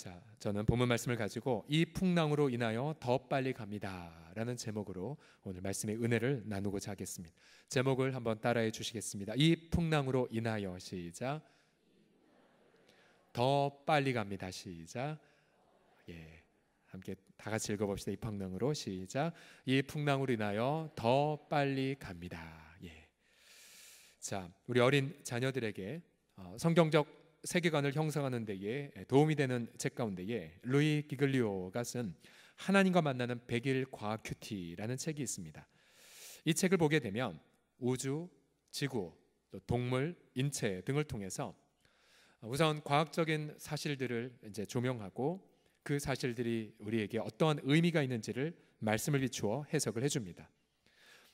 자, 저는 본문 말씀을 가지고 이 풍랑으로 인하여 더 빨리 갑니다라는 제목으로 오늘 말씀의 은혜를 나누고자 하겠습니다. 제목을 한번 따라해 주시겠습니다. 이 풍랑으로 인하여 시작. 더 빨리 갑니다. 시작. 예. 함께 다 같이 읽어 봅시다. 이 풍랑으로 시작. 이 풍랑으로 인하여 더 빨리 갑니다. 예. 자, 우리 어린 자녀들에게 어, 성경적 세계관을 형성하는 데에 도움이 되는 책 가운데에 루이 기글리오가 쓴 하나님과 만나는 100일 과학 큐티라는 책이 있습니다. 이 책을 보게 되면 우주, 지구, 동물, 인체 등을 통해서 우선 과학적인 사실들을 이제 조명하고 그 사실들이 우리에게 어떠한 의미가 있는지를 말씀을 비추어 해석을 해줍니다.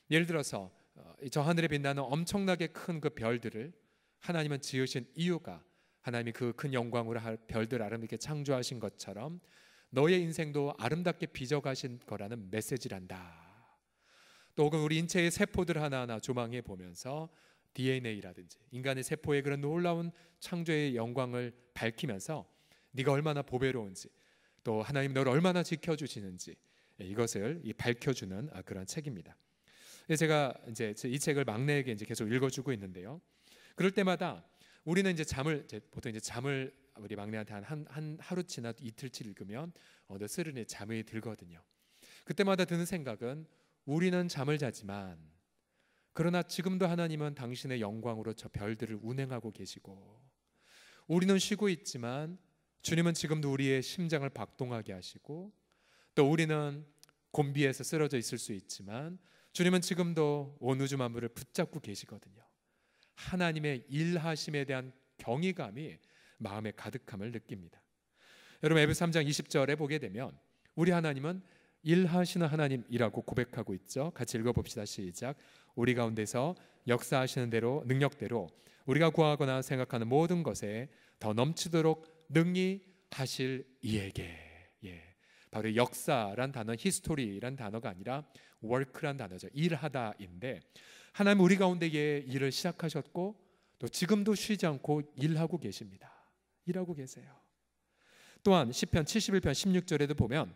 예를 들어서 어, 저 하늘에 빛나는 엄청나게 큰 그 별들을 하나님은 지으신 이유가 하나님이 그 큰 영광으로 별들 아름답게 창조하신 것처럼 너의 인생도 아름답게 빚어가신 거라는 메시지란다. 또 혹은 우리 인체의 세포들 하나하나 조망해 보면서 DNA라든지 인간의 세포의 그런 놀라운 창조의 영광을 밝히면서 네가 얼마나 보배로운지 또 하나님 너를 얼마나 지켜주시는지 이것을 밝혀주는 아, 그런 책입니다. 제가 이제 이 책을 막내에게 이제 계속 읽어주고 있는데요. 그럴 때마다 우리는 이제 잠을 이제 보통 이제 잠을 우리 막내한테 한한 한 하루치나 이틀치 읽으면 어느 스르르 잠이 들거든요. 그때마다 드는 생각은 우리는 잠을 자지만 그러나 지금도 하나님은 당신의 영광으로 저 별들을 운행하고 계시고 우리는 쉬고 있지만 주님은 지금도 우리의 심장을 박동하게 하시고 또 우리는 곤비에서 쓰러져 있을 수 있지만 주님은 지금도 온 우주 만물을 붙잡고 계시거든요. 하나님의 일하심에 대한 경이감이 마음에 가득함을 느낍니다. 여러분 에베 3장 20절에 보게 되면 우리 하나님은 일하시는 하나님이라고 고백하고 있죠. 같이 읽어봅시다. 시작. 우리 가운데서 역사하시는 대로 능력대로 우리가 구하거나 생각하는 모든 것에 더 넘치도록 능히 하실 이에게. 예. 바로 역사란 단어, 히스토리란 단어가 아니라 w o 란 단어죠. 일하다인데 하나님 우리 가운데 에 일을 시작하셨고 또 지금도 쉬지 않고 일하고 계십니다. 일하고 계세요. 또한 시편 71편 16절에도 보면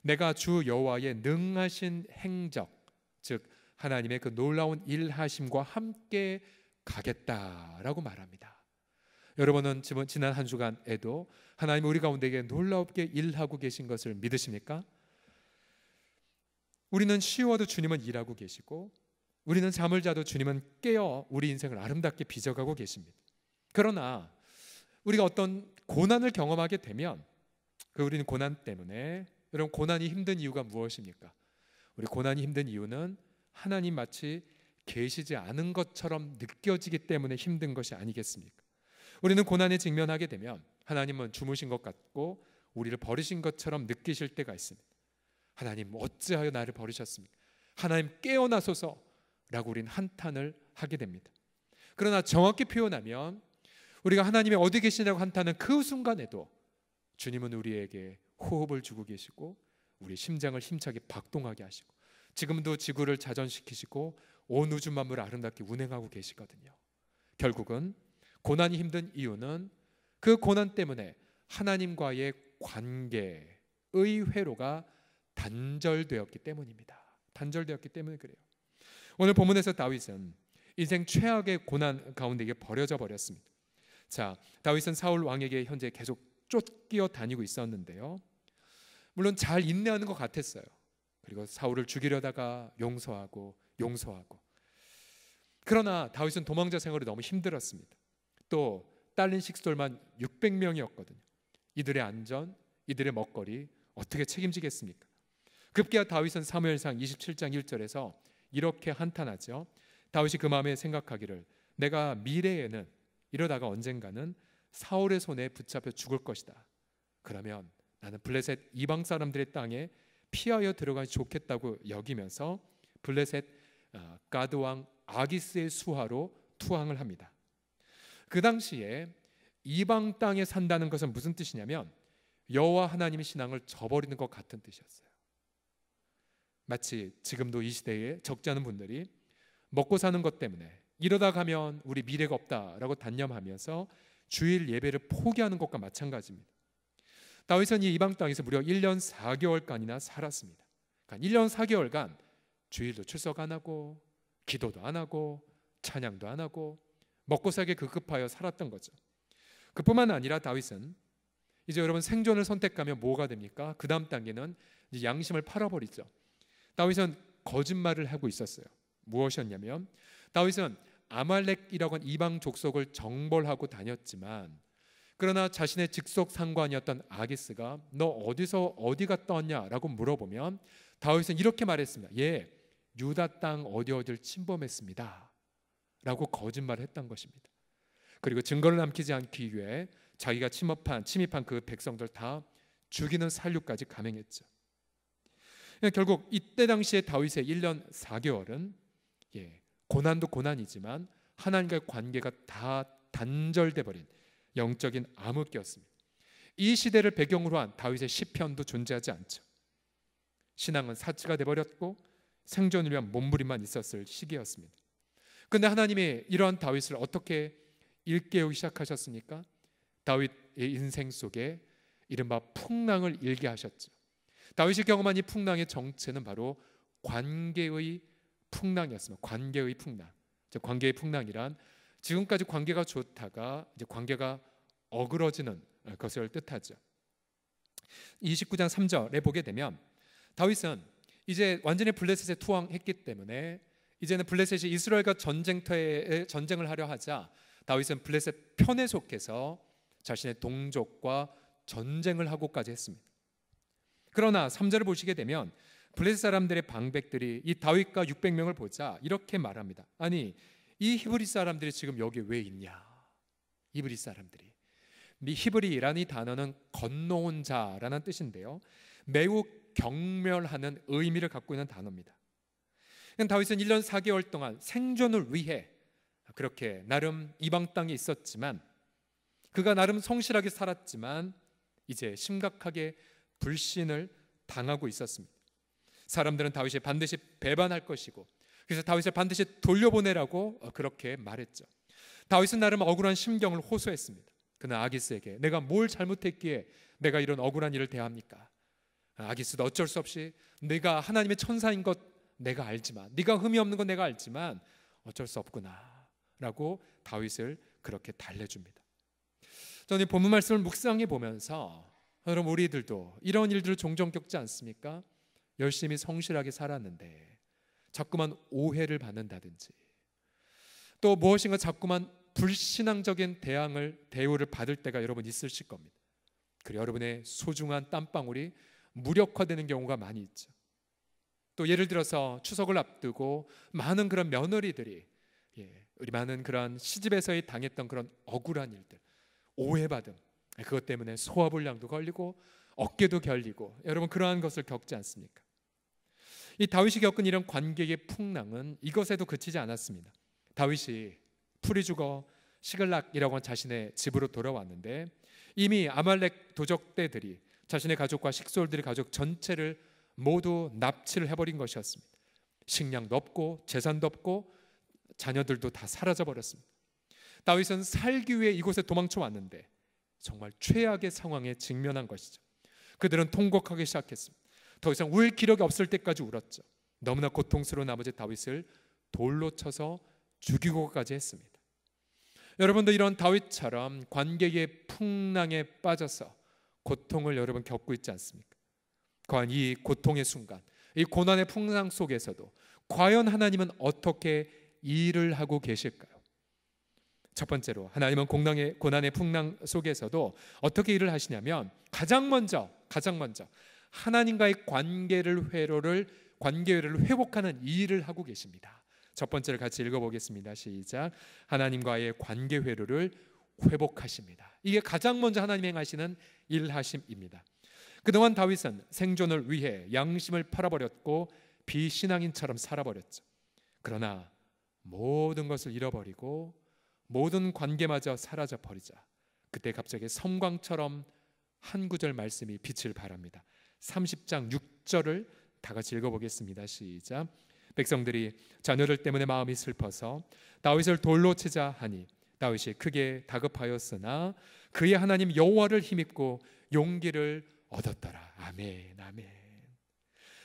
내가 주 여호와의 능하신 행적 즉 하나님의 그 놀라운 일하심과 함께 가겠다라고 말합니다. 여러분은 지난 한 주간에도 하나님 우리 가운데에 놀랍게 일하고 계신 것을 믿으십니까? 우리는 쉬워도 주님은 일하고 계시고 우리는 잠을 자도 주님은 깨어 우리 인생을 아름답게 빚어가고 계십니다. 그러나 우리가 어떤 고난을 경험하게 되면 그 우리는 고난 때문에 여러분 고난이 힘든 이유가 무엇입니까? 우리 고난이 힘든 이유는 하나님 마치 계시지 않은 것처럼 느껴지기 때문에 힘든 것이 아니겠습니까? 우리는 고난에 직면하게 되면 하나님은 주무신 것 같고 우리를 버리신 것처럼 느끼실 때가 있습니다. 하나님 어찌하여 나를 버리셨습니까? 하나님 깨어나소서 라고 우린 한탄을 하게 됩니다. 그러나 정확히 표현하면 우리가 하나님이 어디 계시냐고 한탄은 그 순간에도 주님은 우리에게 호흡을 주고 계시고 우리 심장을 힘차게 박동하게 하시고 지금도 지구를 자전시키시고 온 우주 만물을 아름답게 운행하고 계시거든요. 결국은 고난이 힘든 이유는 그 고난 때문에 하나님과의 관계의 회로가 단절되었기 때문입니다. 단절되었기 때문에 그래요. 오늘 본문에서 다윗은 인생 최악의 고난 가운데 에 버려져 버렸습니다. 자, 다윗은 사울 왕에게 현재 계속 쫓겨 다니고 있었는데요. 물론 잘 인내하는 것 같았어요. 그리고 사울을 죽이려다가 용서하고 용서하고. 그러나 다윗은 도망자 생활이 너무 힘들었습니다. 또 딸린 식솔만 600명이었거든요. 이들의 안전, 이들의 먹거리 어떻게 책임지겠습니까? 급기야 다윗은 사무엘상 27장 1절에서 이렇게 한탄하죠. 다윗이 그 마음에 생각하기를 내가 미래에는 이러다가 언젠가는 사울의 손에 붙잡혀 죽을 것이다. 그러면 나는 블레셋 이방 사람들의 땅에 피하여 들어가기 좋겠다고 여기면서 블레셋 어, 가드 왕 아기스의 수하로 투항을 합니다. 그 당시에 이방 땅에 산다는 것은 무슨 뜻이냐면 여호와 하나님의 신앙을 저버리는 것 같은 뜻이었어요. 마치 지금도 이 시대에 적지 않은 분들이 먹고 사는 것 때문에 이러다 가면 우리 미래가 없다라고 단념하면서 주일 예배를 포기하는 것과 마찬가지입니다. 다윗은 이 이방 땅에서 무려 1년 4개월간이나 살았습니다. 1년 그러니까 4개월간 주일도 출석 안 하고 기도도 안 하고 찬양도 안 하고 먹고 살게 급급하여 살았던 거죠. 그뿐만 아니라 다윗은 이제 여러분 생존을 선택하면 뭐가 됩니까? 그 다음 단계는 양심을 팔아버리죠. 다윗은 거짓말을 하고 있었어요. 무엇이었냐면 다윗은 아말렉이라고 한 이방 족속을 정벌하고 다녔지만 그러나 자신의 직속 상관이었던 아기스가 너 어디서 어디 갔다 왔냐라고 물어보면 다윗은 이렇게 말했습니다. 예, 유다 땅 어디 어디를 침범했습니다. 라고 거짓말을 했던 것입니다. 그리고 증거를 남기지 않기 위해 자기가 침입한 침입한 그 백성들 다 죽이는 살육까지 감행했죠. 그러니까 결국 이때 당시에 다윗의 1년 4개월은 예, 고난도 고난이지만 하나님과의 관계가 다 단절돼 버린 영적인 암흑기였습니다. 이 시대를 배경으로 한 다윗의 시편도 존재하지 않죠. 신앙은 사치가 돼 버렸고 생존을 위한 몸부림만 있었을 시기였습니다. 근데 하나님이 이러한 다윗을 어떻게 일깨우기 시작하셨습니까? 다윗의 인생 속에 이른바 풍랑을 일게 하셨죠. 다윗이 경험한 이 풍랑의 정체는 바로 관계의 풍랑이었습니다. 관계의 풍랑. 관계의 풍랑이란 지금까지 관계가 좋다가 이제 관계가 어그러지는 것을 뜻하죠. 29장 3절에 보게 되면 다윗은 이제 완전히 블레셋에 투항했기 때문에 이제는 블레셋이 이스라엘과 전쟁터에 전쟁을 하려 하자 다윗은 블레셋 편에 속해서 자신의 동족과 전쟁을 하고까지 했습니다. 그러나 3절을 보시게 되면 블레셋 사람들의 방백들이 이 다윗과 600명을 보자 이렇게 말합니다. 아니 이 히브리 사람들이 지금 여기 왜 있냐? 히브리 사람들이 미 히브리라는 이 단어는 건너온 자라는 뜻인데요. 매우 경멸하는 의미를 갖고 있는 단어입니다. 다윗은 1년 4개월 동안 생존을 위해 그렇게 나름 이방 땅에 있었지만 그가 나름 성실하게 살았지만 이제 심각하게 불신을 당하고 있었습니다. 사람들은 다윗이 반드시 배반할 것이고 그래서 다윗을 반드시 돌려보내라고 어, 그렇게 말했죠. 다윗은 나름 억울한 심경을 호소했습니다. 그는 아기스에게 내가 뭘 잘못했기에 내가 이런 억울한 일을 대합니까? 아, 아기스도 어쩔 수 없이 내가 하나님의 천사인 것 내가 알지만 네가 흠이 없는 건 내가 알지만 어쩔 수 없구나라고 다윗을 그렇게 달래줍니다. 저는 이 본문 말씀을 묵상해 보면서 여러분 우리들도 이런 일들을 종종 겪지 않습니까? 열심히 성실하게 살았는데 자꾸만 오해를 받는다든지 또 무엇인가 자꾸만 불신앙적인 대항을 대우를 받을 때가 여러분 있으실 겁니다. 그리고 여러분의 소중한 땀방울이 무력화되는 경우가 많이 있죠. 또 예를 들어서 추석을 앞두고 많은 그런 며느리들이 예, 우리 많은 그런 시집에서의 당했던 그런 억울한 일들, 오해받음, 네, 그것 때문에 소화불량도 걸리고 어깨도 결리고 여러분 그러한 것을 겪지 않습니까? 이 다윗이 겪은 이런 관객의 풍랑은 이것에도 그치지 않았습니다. 다윗이 풀이 죽어 시글락이라고 한 자신의 집으로 돌아왔는데 이미 아말렉 도적대들이 자신의 가족과 식솔들의 가족 전체를 모두 납치를 해버린 것이었습니다. 식량도 없고 재산도 없고 자녀들도 다 사라져 버렸습니다. 다윗은 살기 위해 이곳에 도망쳐 왔는데 정말 최악의 상황에 직면한 것이죠. 그들은 통곡하기 시작했습니다. 더 이상 울 기력이 없을 때까지 울었죠. 너무나 고통스러운 나머지 다윗을 돌로 쳐서 죽이고까지 했습니다. 여러분도 이런 다윗처럼 관계의 풍랑에 빠져서 고통을 여러분 겪고 있지 않습니까? 과연 이 고통의 순간, 이 고난의 풍랑 속에서도 과연 하나님은 어떻게 일을 하고 계실까? 첫 번째로 하나님은 공랑의 고난의 풍랑 속에서도 어떻게 일을 하시냐면 가장 먼저 가장 먼저 하나님과의 관계를 회로를 관계를 회복하는 일을 하고 계십니다. 첫 번째를 같이 읽어보겠습니다. 시작. 하나님과의 관계 회로를 회복하십니다. 이게 가장 먼저 하나님 행하시는 일하심입니다. 그동안 다윗은 생존을 위해 양심을 팔아버렸고 비신앙인처럼 살아버렸죠. 그러나 모든 것을 잃어버리고 모든 관계마저 사라져 버리자. 그때 갑자기 섬광처럼 한 구절 말씀이 빛을 발합니다. 30장 6절을 다 같이 읽어보겠습니다. 시작. 백성들이 자녀들 때문에 마음이 슬퍼서 다윗을 돌로 치자 하니 다윗이 크게 다급하였으나 그의 하나님 여호와를 힘입고 용기를 얻었더라. 아멘. 아멘.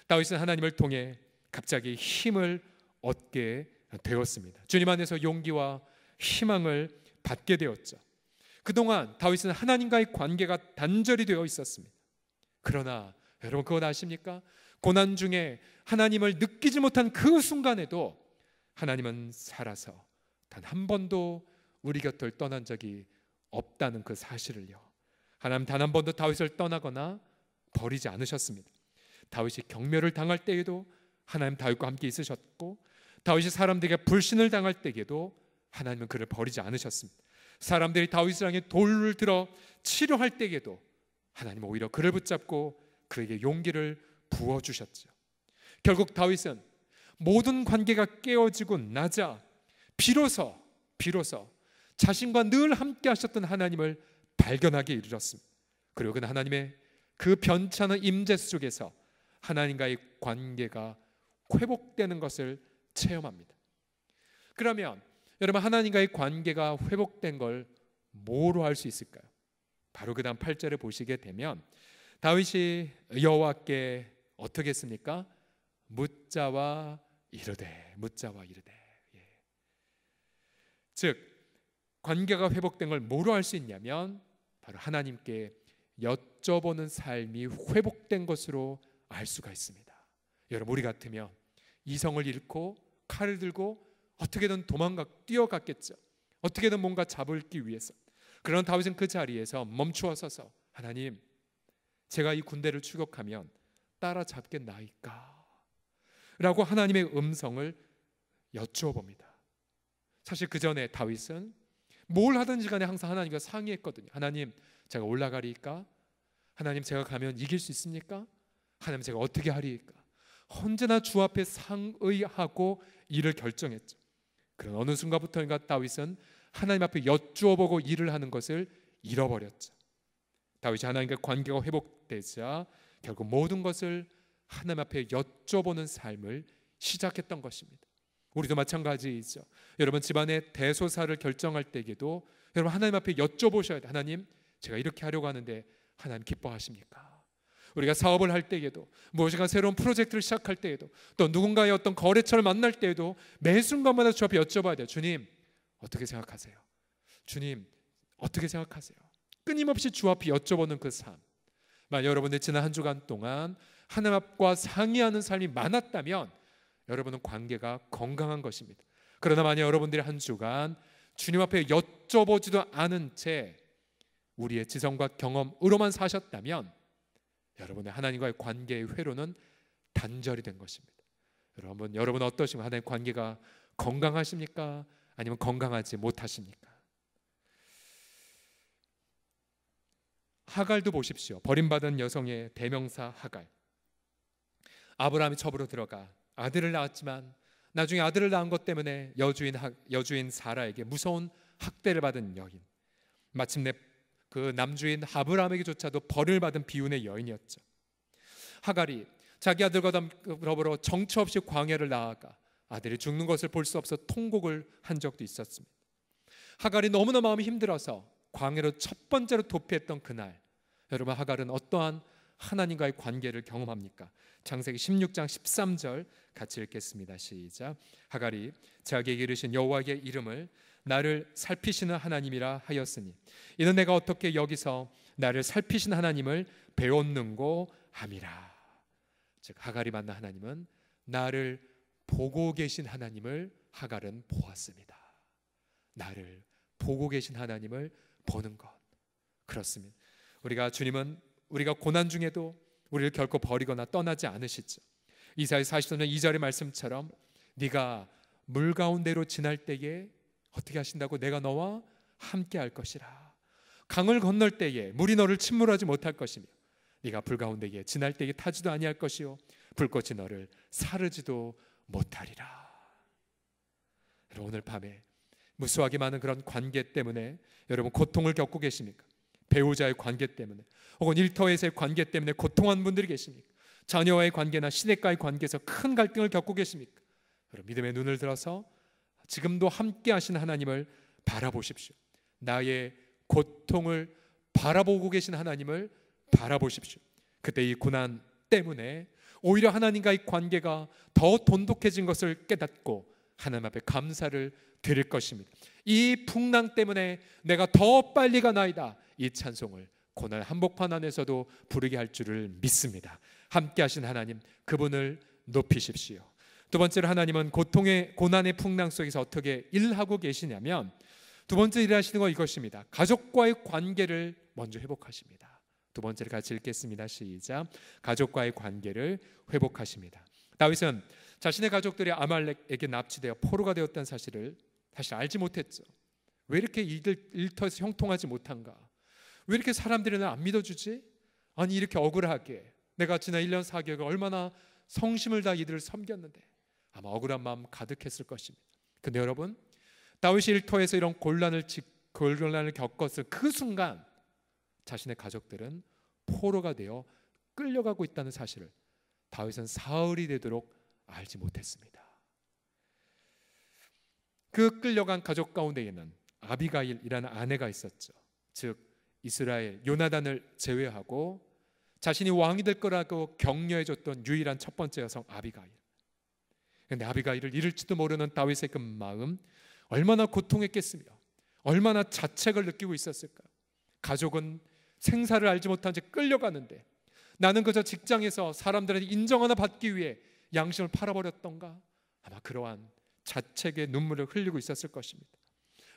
다윗은 하나님을 통해 갑자기 힘을 얻게 되었습니다. 주님 안에서 용기와 희망을 받게 되었죠. 그동안 다윗은 하나님과의 관계가 단절이 되어 있었습니다. 그러나 여러분 그것 아십니까? 고난 중에 하나님을 느끼지 못한 그 순간에도 하나님은 살아서 단 한 번도 우리 곁을 떠난 적이 없다는 그 사실을요. 하나님 단 한 번도 다윗을 떠나거나 버리지 않으셨습니다. 다윗이 경멸을 당할 때에도 하나님 다윗과 함께 있으셨고 다윗이 사람들에게 불신을 당할 때에도 하나님은 그를 버리지 않으셨습니다. 사람들이 다윗을 향 돌을 들어 치려 할 때에도 하나님 오히려 그를 붙잡고 그에게 용기를 부어 주셨죠. 결국 다윗은 모든 관계가 깨어지고 나자 비로소 비로소 자신과 늘 함께 하셨던 하나님을 발견하게 이르렀습니다. 그리고 그는 하나님의 그 변찮은 임재 속에서 하나님과의 관계가 회복되는 것을 체험합니다. 그러면 여러분 하나님과의 관계가 회복된 걸 뭐로 할 수 있을까요? 바로 그다음 8절을 보시게 되면 다윗이 여호와께 어떻게 했습니까? 묻자와 이르되 묻자와 이르되 예. 즉 관계가 회복된 걸 뭐로 할 수 있냐면 바로 하나님께 여쭤보는 삶이 회복된 것으로 알 수가 있습니다. 여러분 우리 같으면 이성을 잃고 칼을 들고 어떻게든 도망가 뛰어갔겠죠. 어떻게든 뭔가 잡을기 위해서. 그런 다윗은 그 자리에서 멈추어 서서 하나님, 제가 이 군대를 추격하면 따라잡겠나이까? 라고 하나님의 음성을 여쭈어봅니다. 사실 그 전에 다윗은 뭘 하든지 간에 항상 하나님과 상의했거든요. 하나님, 제가 올라가리까? 하나님, 제가 가면 이길 수 있습니까? 하나님, 제가 어떻게 하리까? 언제나 주 앞에 상의하고 일을 결정했죠. 그런 어느 순간부터인가 다윗은 하나님 앞에 여쭈어보고 일을 하는 것을 잃어버렸죠. 다윗이 하나님과 관계가 회복되자 결국 모든 것을 하나님 앞에 여쭤보는 삶을 시작했던 것입니다. 우리도 마찬가지이죠. 여러분 집안의 대소사를 결정할 때에도 여러분 하나님 앞에 여쭤보셔야 돼. 하나님, 제가 이렇게 하려고 하는데 하나님 기뻐하십니까? 우리가 사업을 할 때에도 무엇인가 새로운 프로젝트를 시작할 때에도 또 누군가의 어떤 거래처를 만날 때에도 매 순간마다 저 앞에 여쭤봐야 돼요. 주님 어떻게 생각하세요? 주님 어떻게 생각하세요? 끊임없이 주 앞에 여쭤보는 그 삶. 만 여러분의 지난 한 주간 동안 하나님 앞과 상의하는 삶이 많았다면 여러분은 관계가 건강한 것입니다. 그러나 만약 여러분들이 한 주간 주님 앞에 여쭤보지도 않은 채 우리의 지성과 경험으로만 사셨다면 여러분의 하나님과의 관계의 회로는 단절이 된 것입니다. 여러분, 여러분 어떠십니까? 하나님 관계가 건강하십니까? 아니면 건강하지 못하십니까? 하갈도 보십시오. 버림받은 여성의 대명사 하갈. 아브라함이 첩으로 들어가 아들을 낳았지만 나중에 아들을 낳은 것 때문에 여주인 하, 여주인 사라에게 무서운 학대를 받은 여인. 마침내 그 남주인 하브라함에게조차도 벌을 받은 비운의 여인이었죠. 하갈이 자기 아들과 더불어 정처 없이 광야를 나아가 아들이 죽는 것을 볼 수 없어 통곡을 한 적도 있었습니다. 하갈이 너무나 마음이 힘들어서 광야로 첫 번째로 도피했던 그날 여러분 하갈은 어떠한 하나님과의 관계를 경험합니까? 창세기 16장 13절 같이 읽겠습니다. 시작. 하갈이 자기에게 이르신 여호와의 이름을 나를 살피시는 하나님이라 하였으니 이는 내가 어떻게 여기서 나를 살피신 하나님을 배웠는고 함이라. 즉 하갈이 만난 하나님은 나를 보고 계신 하나님을 하갈은 보았습니다. 나를 보고 계신 하나님을 보는 것. 그렇습니다. 우리가 주님은 우리가 고난 중에도 우리를 결코 버리거나 떠나지 않으시죠. 이사야 43장 2절의 말씀처럼 네가 물 가운데로 지날 때에 어떻게 하신다고 내가 너와 함께 할 것이라. 강을 건널 때에 물이 너를 침몰하지 못할 것이며 네가 불 가운데에 지날 때에 타지도 아니할 것이요 불꽃이 너를 사르지도 못하리라. 오늘 밤에 무수하게 많은 그런 관계 때문에 여러분 고통을 겪고 계십니까? 배우자의 관계 때문에 혹은 일터에서의 관계 때문에 고통한 분들이 계십니까? 자녀와의 관계나 시댁과의 관계에서 큰 갈등을 겪고 계십니까? 여러분 믿음의 눈을 들어서 지금도 함께 하신 하나님을 바라보십시오. 나의 고통을 바라보고 계신 하나님을 바라보십시오. 그때 이 고난 때문에 오히려 하나님과의 관계가 더 돈독해진 것을 깨닫고 하나님 앞에 감사를 드릴 것입니다. 이 풍랑 때문에 내가 더 빨리 가나이다. 이 찬송을 고난 한복판 안에서도 부르게 할 줄을 믿습니다. 함께 하신 하나님 그분을 높이십시오. 두 번째로 하나님은 고통의 고난의 풍랑 속에서 어떻게 일하고 계시냐면 두 번째 일하시는 건 이것입니다. 가족과의 관계를 먼저 회복하십니다. 두 번째를 같이 읽겠습니다. 시작. 가족과의 관계를 회복하십니다. 다윗은 자신의 가족들이 아말렉에게 납치되어 포로가 되었다는 사실을 다시 알지 못했죠. 왜 이렇게 이들 일터에서 형통하지 못한가? 왜 이렇게 사람들이 나안 믿어주지? 아니 이렇게 억울하게 내가 지난 1년 4개월 얼마나 성심을 다 이들을 섬겼는데 아마 억울한 마음 가득했을 것입니다. 근데 여러분 다윗이 일터에서 이런 곤란을 곤란을 겪었을 그 순간 자신의 가족들은 포로가 되어 끌려가고 있다는 사실을 다윗은 사흘이 되도록 알지 못했습니다. 그 끌려간 가족 가운데에는 아비가일이라는 아내가 있었죠. 즉 이스라엘 요나단을 제외하고 자신이 왕이 될 거라고 격려해 줬던 유일한 첫 번째 여성 아비가일. 근데 아비가일을 잃을지도 모르는 다윗의 그 마음 얼마나 고통했겠으며 얼마나 자책을 느끼고 있었을까. 가족은 생사를 알지 못한 채 끌려가는데 나는 그저 직장에서 사람들한테 인정 하나 받기 위해 양심을 팔아버렸던가 아마 그러한 자책의 눈물을 흘리고 있었을 것입니다.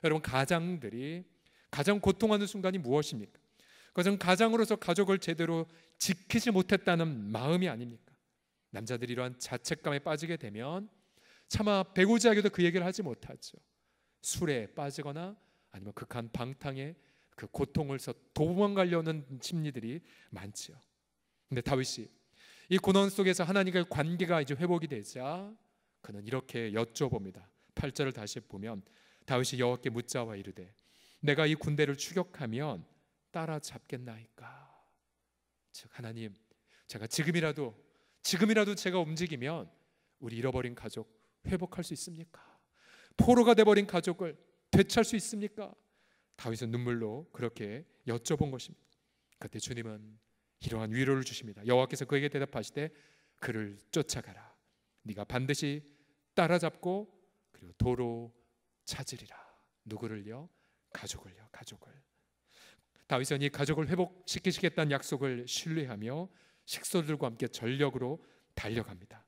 여러분 가장들이 가장 고통하는 순간이 무엇입니까? 그것은 가장으로서 가족을 제대로 지키지 못했다는 마음이 아닙니까? 남자들이 이러한 자책감에 빠지게 되면 차마 배우자에게도그 얘기를 하지 못하죠. 술에 빠지거나 아니면 극한 방탕에 그 고통을서 도망가려는 심리들이 많지요. 근데 다윗이 이 고난 속에서 하나님과의 관계가 이제 회복이 되자 그는 이렇게 여쭤봅니다. 8절을 다시 보면 다윗이 여호와께 묻자와 이르되 내가 이 군대를 추격하면 따라잡겠나이까. 즉 하나님 제가 지금이라도 지금이라도 제가 움직이면 우리 잃어버린 가족 회복할 수 있습니까? 포로가 돼버린 가족을 되찾을 수 있습니까? 다윗은 눈물로 그렇게 여쭤본 것입니다. 그때 주님은 이러한 위로를 주십니다. 여호와께서 그에게 대답하시되 그를 쫓아가라. 네가 반드시 따라잡고 그리고 도로 찾으리라. 누구를요? 가족을요. 가족을. 다윗은 이 가족을 회복시키시겠다는 약속을 신뢰하며 식솔들과 함께 전력으로 달려갑니다.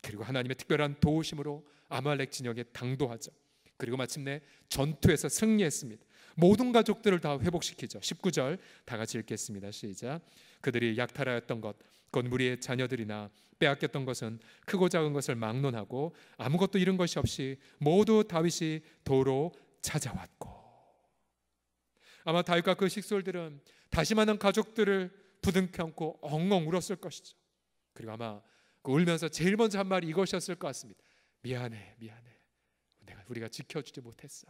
그리고 하나님의 특별한 도우심으로 아말렉 진영에 당도하죠. 그리고 마침내 전투에서 승리했습니다. 모든 가족들을 다 회복시키죠. 19절 다 같이 읽겠습니다. 시작. 그들이 약탈하였던 것, 곧 무리의 자녀들이나 빼앗겼던 것은 크고 작은 것을 막론하고 아무것도 잃은 것이 없이 모두 다윗이 도로 찾아왔고 아마 다윗과 그 식솔들은 다시 만난 가족들을 부둥켜안고 엉엉 울었을 것이죠. 그리고 아마 그 울면서 제일 먼저 한 말이 이것이었을 것 같습니다. 미안해, 미안해. 내가 우리가 지켜주지 못했어.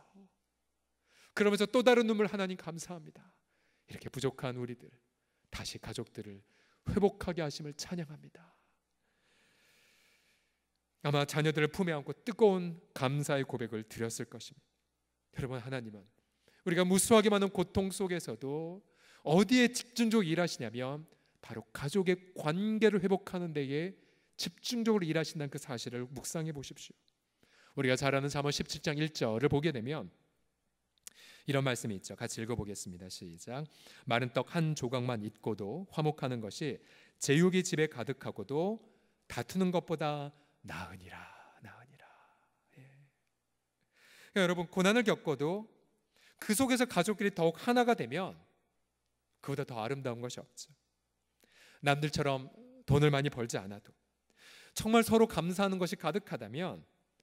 그러면서 또 다른 눈물 하나님 감사합니다. 이렇게 부족한 우리들 다시 가족들을 회복하게 하심을 찬양합니다. 아마 자녀들을 품에 안고 뜨거운 감사의 고백을 드렸을 것입니다. 여러분 하나님은 우리가 무수하게 많은 고통 속에서도 어디에 집중적으로 일하시냐면 바로 가족의 관계를 회복하는 데에 집중적으로 일하신다는 그 사실을 묵상해 보십시오. 우리가 잘 아는 잠언 17장 1절을 보게 되면 이런 말씀이 있죠. 같이 읽어보겠습니다. 시작. 마른 떡 한 조각만 있고도 화목하는 것이 제욕이 집에 가득하고도 다투는 것보다 나으니라, 나으니라. 예. 그러니까 여러분 고난을 겪어도 그 속에서 가족끼리 더욱 하나가 되면 그보다 더 아름다운 것이 없죠. 남들처럼 돈을 많이 벌지 않아도 정말 서로 감사하는 것이 가득하다면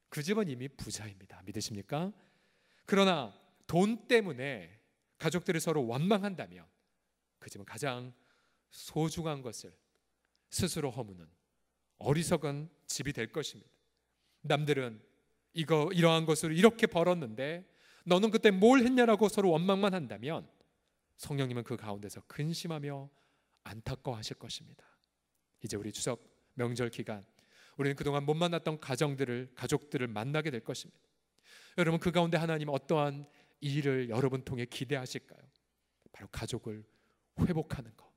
그 집은 이미 부자입니다. 믿으십니까? 그러나 돈 때문에 가족들이 서로 원망한다면 그 집은 가장 소중한 것을 스스로 허무는 어리석은 집이 될 것입니다. 남들은 이거 이러한 것으로 이렇게 벌었는데 너는 그때 뭘 했냐라고 서로 원망만 한다면 성령님은 그 가운데서 근심하며 안타까워하실 것입니다. 이제 우리 추석 명절 기간 우리는 그동안 못 만났던 가정들을 가족들을 만나게 될 것입니다. 여러분 그 가운데 하나님 어떠한 일을 여러분 통해 기대하실까요? 바로 가족을 회복하는 것,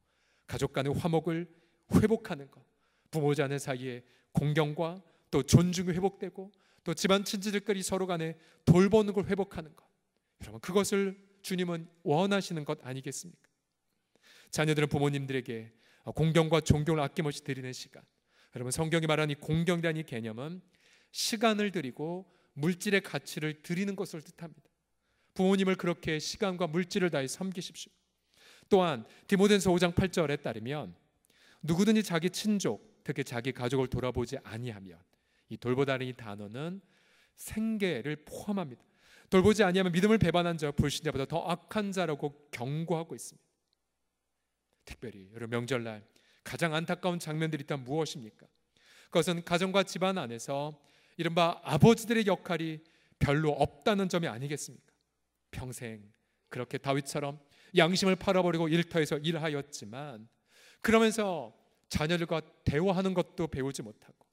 가족 간의 화목을 회복하는 것, 부모 자녀 사이의 공경과 또 존중이 회복되고 또 집안 친지들끼리 서로 간에 돌보는 걸 회복하는 것. 여러분 그것을 주님은 원하시는 것 아니겠습니까? 자녀들은 부모님들에게 공경과 존경을 아낌없이 드리는 시간. 여러분 성경이 말하는 이 공경이라는 이 개념은 시간을 드리고 물질의 가치를 드리는 것을 뜻합니다. 부모님을 그렇게 시간과 물질을 다해 섬기십시오. 또한 디모데서 5장 8절에 따르면 누구든지 자기 친족, 특히 자기 가족을 돌아보지 아니하면 이 돌보다는 이 단어는 생계를 포함합니다. 돌보지 아니하면 믿음을 배반한 자 불신자보다 더 악한 자라고 경고하고 있습니다. 특별히 여러 명절날 가장 안타까운 장면들이 있다 무엇입니까? 그것은 가정과 집안 안에서 이른바 아버지들의 역할이 별로 없다는 점이 아니겠습니까? 평생 그렇게 다윗처럼 양심을 팔아버리고 일터에서 일하였지만 그러면서 자녀들과 대화하는 것도 배우지 못하고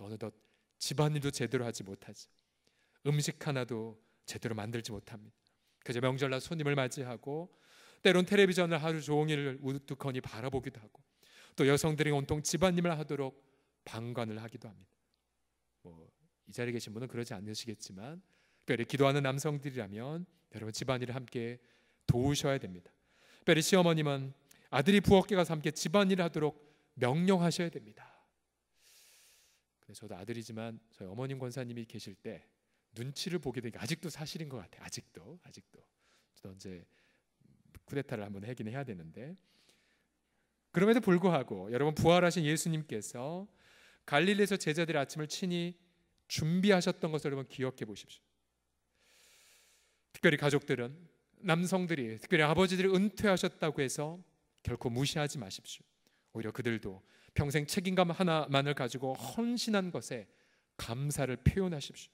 어느덧 집안일도 제대로 하지 못하지 음식 하나도 제대로 만들지 못합니다. 그저 명절날 손님을 맞이하고 때론 텔레비전을 하루 종일 우두커니 바라보기도 하고 또 여성들이 온통 집안일을 하도록 방관을 하기도 합니다. 뭐이 자리에 계신 분은 그러지 않으시겠지만 특별히 기도하는 남성들이라면 여러분 집안일을 함께 도우셔야 됩니다. 특별히 시어머님은 아들이 부엌에 가서 함께 집안일을 하도록 명령하셔야 됩니다. 저도 아들이지만 저희 어머님 권사님이 계실 때 눈치를 보게 된게 아직도 사실인 것 같아요. 아직도 아직도 저도 언제 쿠데타를 한번 하긴 해야 되는데 그럼에도 불구하고 여러분 부활하신 예수님께서 갈릴리에서 제자들의 아침을 친히 준비하셨던 것을 여러분 기억해 보십시오. 특별히 가족들은 남성들이 특별히 아버지들이 은퇴하셨다고 해서 결코 무시하지 마십시오. 오히려 그들도 평생 책임감 하나만을 가지고 헌신한 것에 감사를 표현하십시오.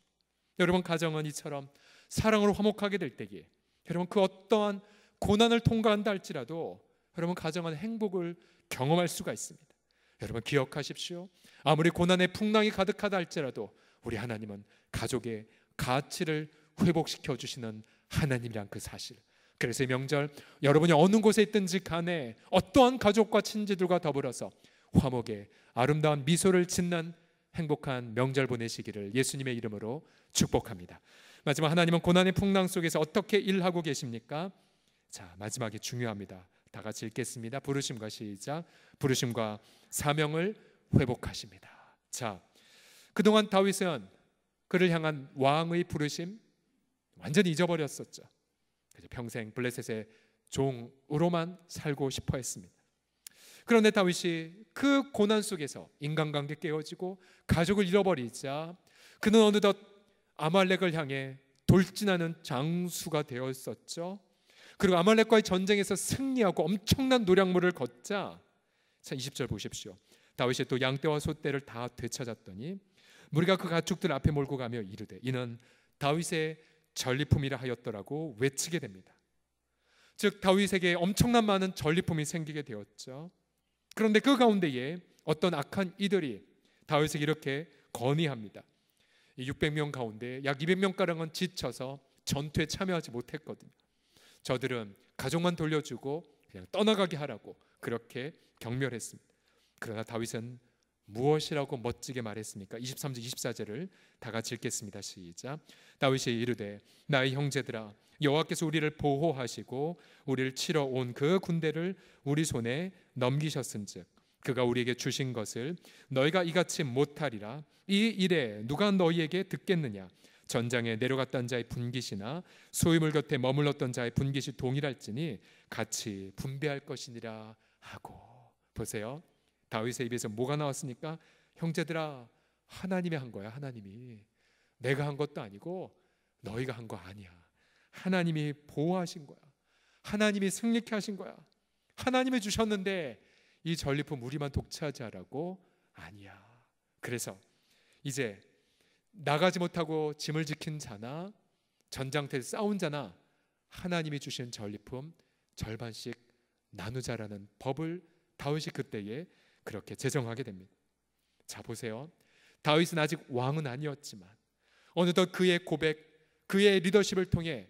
여러분 가정은 이처럼 사랑으로 화목하게 될 때기에 여러분 그 어떠한 고난을 통과한다 할지라도 여러분 가정은 행복을 경험할 수가 있습니다. 여러분 기억하십시오. 아무리 고난의 풍랑이 가득하다 할지라도 우리 하나님은 가족의 가치를 회복시켜 주시는 하나님이란 그 사실. 그래서 명절 여러분이 어느 곳에 있든지 간에 어떠한 가족과 친지들과 더불어서 화목의 아름다운 미소를 짓는 행복한 명절 보내시기를 예수님의 이름으로 축복합니다. 마지막 하나님은 고난의 풍랑 속에서 어떻게 일하고 계십니까? 자, 마지막이 중요합니다. 다 같이 읽겠습니다. 부르심과 시작. 부르심과 사명을 회복하십니다. 자, 그동안 다윗은 그를 향한 왕의 부르심 완전히 잊어버렸었죠. 평생 블레셋의 종으로만 살고 싶어 했습니다. 그런데 다윗이 그 고난 속에서 인간관계 깨어지고 가족을 잃어버리자 그는 어느덧 아말렉을 향해 돌진하는 장수가 되었었죠. 그리고 아말렉과의 전쟁에서 승리하고 엄청난 노량물을 걷자 자 20절 보십시오. 다윗이 또 양떼와 소떼를 다 되찾았더니 무리가 그 가축들 앞에 몰고 가며 이르되 이는 다윗의 전리품이라 하였더라고 외치게 됩니다. 즉 다윗에게 엄청난 많은 전리품이 생기게 되었죠. 그런데 그 가운데에 어떤 악한 이들이 다윗에게 이렇게 건의합니다. 600명 가운데 약 200명가량은 지쳐서 전투에 참여하지 못했거든요. 저들은 가족만 돌려주고 그냥 떠나가게 하라고 그렇게 경멸했습니다. 그러나 다윗은 무엇이라고 멋지게 말했습니까? 23절 24절을 다 같이 읽겠습니다. 시작. 다윗이 이르되 나의 형제들아 여호와께서 우리를 보호하시고 우리를 치러 온 그 군대를 우리 손에 넘기셨은즉 그가 우리에게 주신 것을 너희가 이같이 못하리라 이 일에 누가 너희에게 듣겠느냐 전장에 내려갔던 자의 분깃이나 소유물 곁에 머물렀던 자의 분깃이 동일할지니 같이 분배할 것이니라 하고 보세요. 다윗의 입에서 뭐가 나왔습니까? 형제들아 하나님이 한 거야 하나님이 내가 한 것도 아니고 너희가 한 거 아니야 하나님이 보호하신 거야 하나님이 승리케 하신 거야 하나님이 주셨는데 이 전리품 우리만 독차지하라고 아니야 그래서 이제 나가지 못하고 짐을 지킨 자나 전장태에서 싸운 자나 하나님이 주신 전리품 절반씩 나누자라는 법을 다윗이 그때에 그렇게 제정하게 됩니다. 자 보세요. 다윗은 아직 왕은 아니었지만 어느덧 그의 고백, 그의 리더십을 통해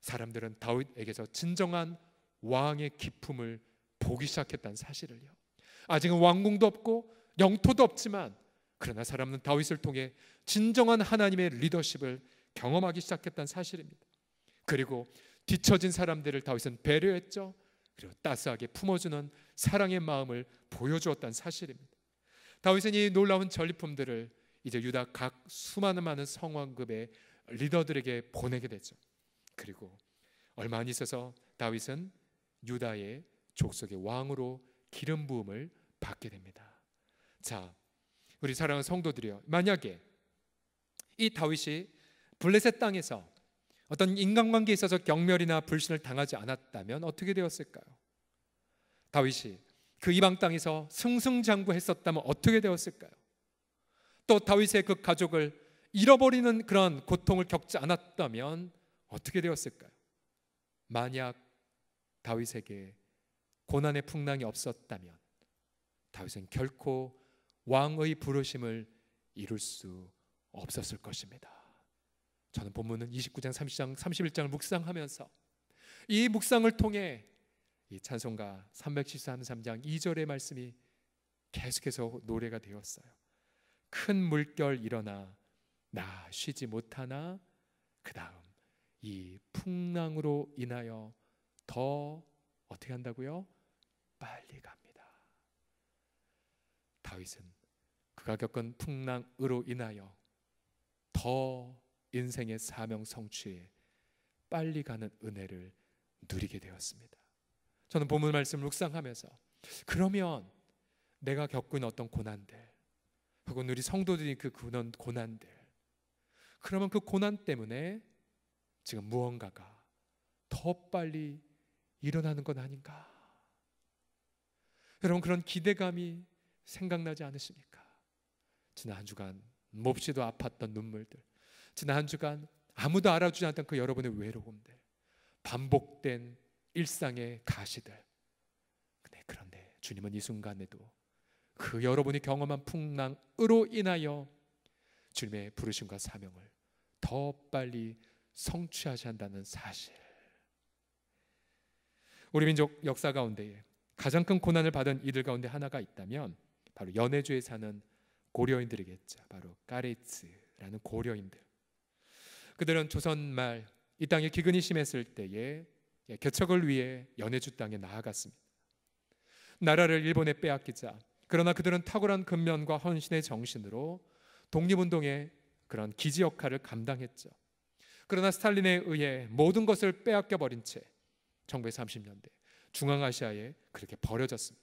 사람들은 다윗에게서 진정한 왕의 기품을 보기 시작했다는 사실을요. 아직은 왕궁도 없고 영토도 없지만 그러나 사람은 다윗을 통해 진정한 하나님의 리더십을 경험하기 시작했다는 사실입니다. 그리고 뒤처진 사람들을 다윗은 배려했죠. 그리고 따스하게 품어주는 사랑의 마음을 보여주었다는 사실입니다. 다윗은 이 놀라운 전리품들을 이제 유다 각 수많은 많은 성왕급의 리더들에게 보내게 되죠. 그리고 얼마 안 있어서 다윗은 유다의 족속의 왕으로 기름 부음을 받게 됩니다. 자, 우리 사랑하는 성도들이요. 만약에 이 다윗이 블레셋 땅에서 어떤 인간관계에 있어서 경멸이나 불신을 당하지 않았다면 어떻게 되었을까요? 다윗이 그 이방 땅에서 승승장구했었다면 어떻게 되었을까요? 또 다윗의 그 가족을 잃어버리는 그런 고통을 겪지 않았다면 어떻게 되었을까요? 만약 다윗에게 고난의 풍랑이 없었다면 다윗은 결코 왕의 부르심을 이룰 수 없었을 것입니다. 저는 본문은 29장, 30장, 31장을 묵상하면서 이 묵상을 통해 이 찬송가 373장 2절의 말씀이 계속해서 노래가 되었어요. 큰 물결 일어나 나 쉬지 못하나 그 다음 이 풍랑으로 인하여 더 어떻게 한다고요? 빨리 갑니다. 다윗은 그가 겪은 풍랑으로 인하여 더 인생의 사명 성취에 빨리 가는 은혜를 누리게 되었습니다. 저는 본문 말씀을 묵상하면서 그러면 내가 겪은 어떤 고난들 혹은 우리 성도들이 그 고난 들 그러면 그 고난 때문에 지금 무언가가 더 빨리 일어나는 건 아닌가? 여러분 그런 기대감이 생각나지 않으십니까? 지난 한 주간 몹시도 아팠던 눈물들 지난 한 주간 아무도 알아주지 않던 그 여러분의 외로움들, 반복된 일상의 가시들. 네, 그런데 주님은 이 순간에도 그 여러분이 경험한 풍랑으로 인하여 주님의 부르심과 사명을 더 빨리 성취하셔야 한다는 사실. 우리 민족 역사 가운데 가장 큰 고난을 받은 이들 가운데 하나가 있다면 바로 연해주에 사는 고려인들이겠죠. 바로 까레츠라는 고려인들. 그들은 조선말 이 땅에 기근이 심했을 때에 예, 개척을 위해 연해주 땅에 나아갔습니다. 나라를 일본에 빼앗기자 그러나 그들은 탁월한 근면과 헌신의 정신으로 독립운동의 그런 기지 역할을 감당했죠. 그러나 스탈린에 의해 모든 것을 빼앗겨 버린 채 1930년대 중앙아시아에 그렇게 버려졌습니다.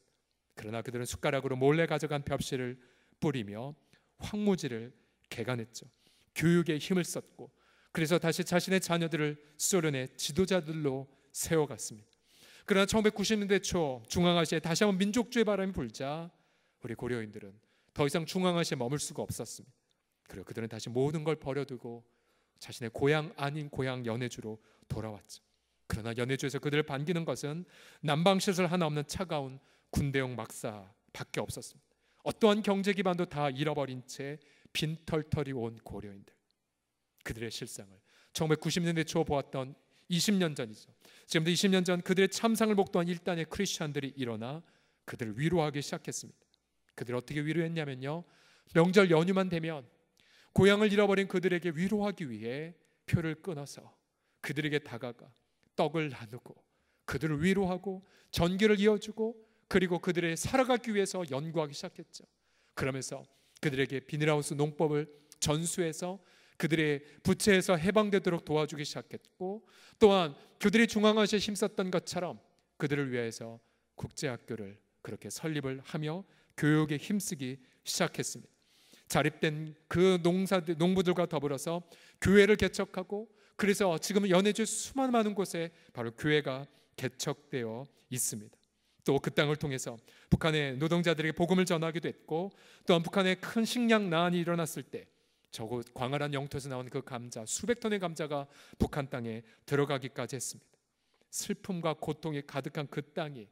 그러나 그들은 숟가락으로 몰래 가져간 벽실을 뿌리며 황무지를 개간했죠. 교육에 힘을 썼고 그래서 다시 자신의 자녀들을 소련의 지도자들로 세워갔습니다. 그러나 1990년대 초 중앙아시아에 다시 한번 민족주의 바람이 불자 우리 고려인들은 더 이상 중앙아시아에 머물 수가 없었습니다. 그리고 그들은 다시 모든 걸 버려두고 자신의 고향 아닌 고향 연해주로 돌아왔죠. 그러나 연해주에서 그들을 반기는 것은 난방시설 하나 없는 차가운 군대용 막사밖에 없었습니다. 어떠한 경제 기반도 다 잃어버린 채 빈털털이 온 고려인들. 그들의 실상을 1990년대 초 보았던 20년 전이죠. 지금도 20년 전 그들의 참상을 목도한 일단의 크리스천들이 일어나 그들을 위로하기 시작했습니다. 그들을 어떻게 위로했냐면요. 명절 연휴만 되면 고향을 잃어버린 그들에게 위로하기 위해 표를 끊어서 그들에게 다가가 떡을 나누고 그들을 위로하고 전기를 이어주고 그리고 그들의 살아가기 위해서 연구하기 시작했죠. 그러면서 그들에게 비닐하우스 농법을 전수해서 그들의 부채에서 해방되도록 도와주기 시작했고 또한 교들이 중앙아시아에 힘썼던 것처럼 그들을 위해서 국제학교를 그렇게 설립을 하며 교육에 힘쓰기 시작했습니다. 자립된 그 농사들, 농부들과 더불어서 교회를 개척하고 그래서 지금 연해주 수많 많은 곳에 바로 교회가 개척되어 있습니다. 또 그 땅을 통해서 북한의 노동자들에게 복음을 전하기도 했고 또한 북한의 큰 식량 난이 일어났을 때 저곳 광활한 영토에서 나온 그 감자 수백 톤의 감자가 북한 땅에 들어가기까지 했습니다. 슬픔과 고통이 가득한 그 땅이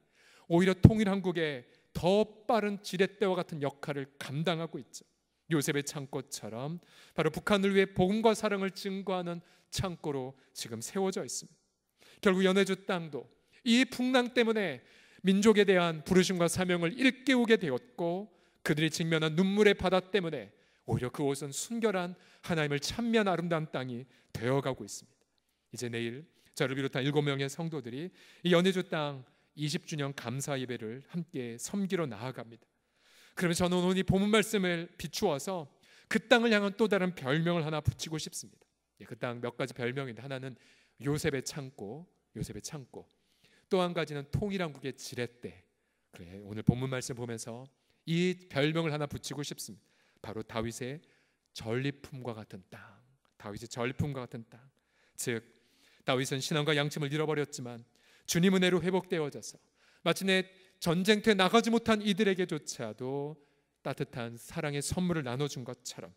오히려 통일 한국의 더 빠른 지렛대와 같은 역할을 감당하고 있죠. 요셉의 창고처럼 바로 북한을 위해 복음과 사랑을 증거하는 창고로 지금 세워져 있습니다. 결국 연해주 땅도 이 풍랑 때문에 민족에 대한 부르심과 사명을 일깨우게 되었고 그들이 직면한 눈물의 바다 때문에 오히려 그곳은 순결한 하나님을 찬미한 아름다운 땅이 되어가고 있습니다. 이제 내일 저를 비롯한 일곱 명의 성도들이 이 연해주 땅 20주년 감사 예배를 함께 섬기러 나아갑니다. 그러면 저는 오늘 이 본문 말씀을 비추어서 그 땅을 향한 또 다른 별명을 하나 붙이고 싶습니다. 예, 그땅 몇 가지 별명인데 하나는 요셉의 창고, 요셉의 창고. 또 한 가지는 통일왕국의 지렛대. 그래 오늘 본문 말씀 보면서 이 별명을 하나 붙이고 싶습니다. 바로 다윗의 전리품과 같은 땅, 다윗의 전리품과 같은 땅. 즉 다윗은 신앙과 양심을 잃어버렸지만 주님 은혜로 회복되어져서 마침내 전쟁터에 나가지 못한 이들에게조차도 따뜻한 사랑의 선물을 나눠준 것처럼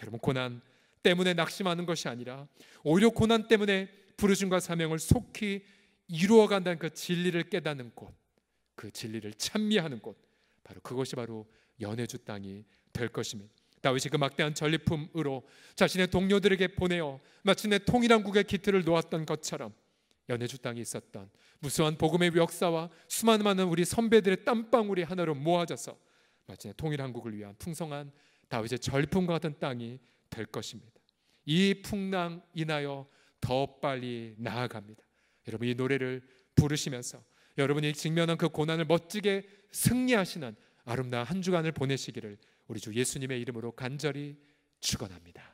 여러분 고난 때문에 낙심하는 것이 아니라 오히려 고난 때문에 부르심과 사명을 속히 이루어간다는 그 진리를 깨닫는 곳, 그 진리를 찬미하는 곳, 바로 그것이 바로 연해주 땅이 될 것입니다. 다윗이 그 막대한 전리품으로 자신의 동료들에게 보내어 마침내 통일왕국의 기틀을 놓았던 것처럼 연해주 땅에 있었던 무수한 복음의 역사와 수많은 많은 우리 선배들의 땀방울이 하나로 모아져서 마침내 통일한국을 위한 풍성한 다윗의 절품과 같은 땅이 될 것입니다. 이 풍랑 인하여 더 빨리 나아갑니다. 여러분 이 노래를 부르시면서 여러분이 직면한 그 고난을 멋지게 승리하시는 아름다운 한 주간을 보내시기를 우리 주 예수님의 이름으로 간절히 축원합니다.